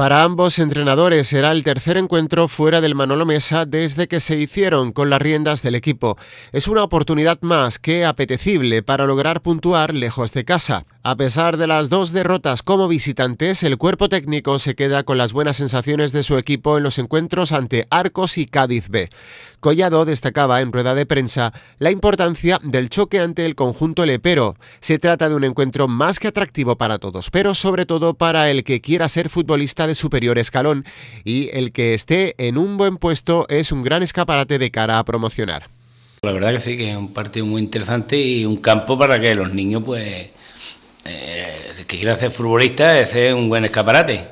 Para ambos entrenadores será el tercer encuentro fuera del Manolo Mesa desde que se hicieron con las riendas del equipo. Es una oportunidad más que apetecible para lograr puntuar lejos de casa. A pesar de las dos derrotas como visitantes, el cuerpo técnico se queda con las buenas sensaciones de su equipo en los encuentros ante Arcos y Cádiz B. Collado destacaba en rueda de prensa la importancia del choque ante el conjunto lepero. Se trata de un encuentro más que atractivo para todos, pero sobre todo para el que quiera ser futbolista superior escalón y el que esté en un buen puesto es un gran escaparate de cara a promocionar. La verdad que sí, que es un partido muy interesante y un campo para que los niños, pues, eh, el que quiera ser futbolista es un buen escaparate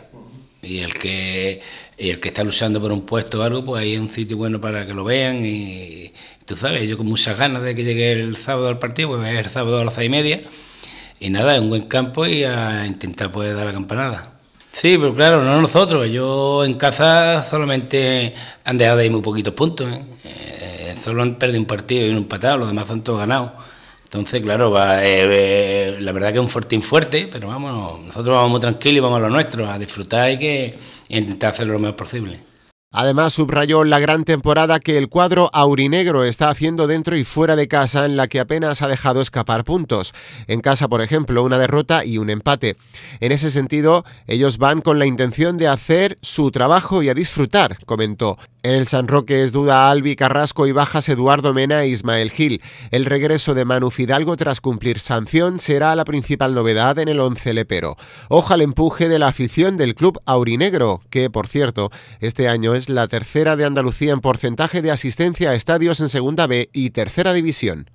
y el que el que está luchando por un puesto o algo, pues ahí es un sitio bueno para que lo vean. Y tú sabes, yo con muchas ganas de que llegue el sábado al partido, pues es el sábado a las seis y media. Y nada, es un buen campo y a intentar poder pues, dar la campanada. Sí, pero claro, no nosotros. Yo en casa solamente han dejado de muy poquitos puntos. ¿eh? Eh, solo han perdido un partido y un empatado, los demás han todos ganado. Entonces, claro, va, eh, la verdad que es un fortín fuerte, pero vamos, nosotros vamos muy tranquilos y vamos a lo nuestro, a disfrutar y que e intentar hacer lo mejor posible. Además, subrayó la gran temporada que el cuadro aurinegro está haciendo dentro y fuera de casa, en la que apenas ha dejado escapar puntos. En casa, por ejemplo, una derrota y un empate. En ese sentido, ellos van con la intención de hacer su trabajo y a disfrutar, comentó. En el San Roque es duda Albi Carrasco y bajas Eduardo Mena e Ismael Gil. El regreso de Manu Fidalgo tras cumplir sanción será la principal novedad en el once lepero. Ojalá empuje de la afición del club aurinegro, que, por cierto, este año es la tercera de Andalucía en porcentaje de asistencia a estadios en Segunda B y Tercera División.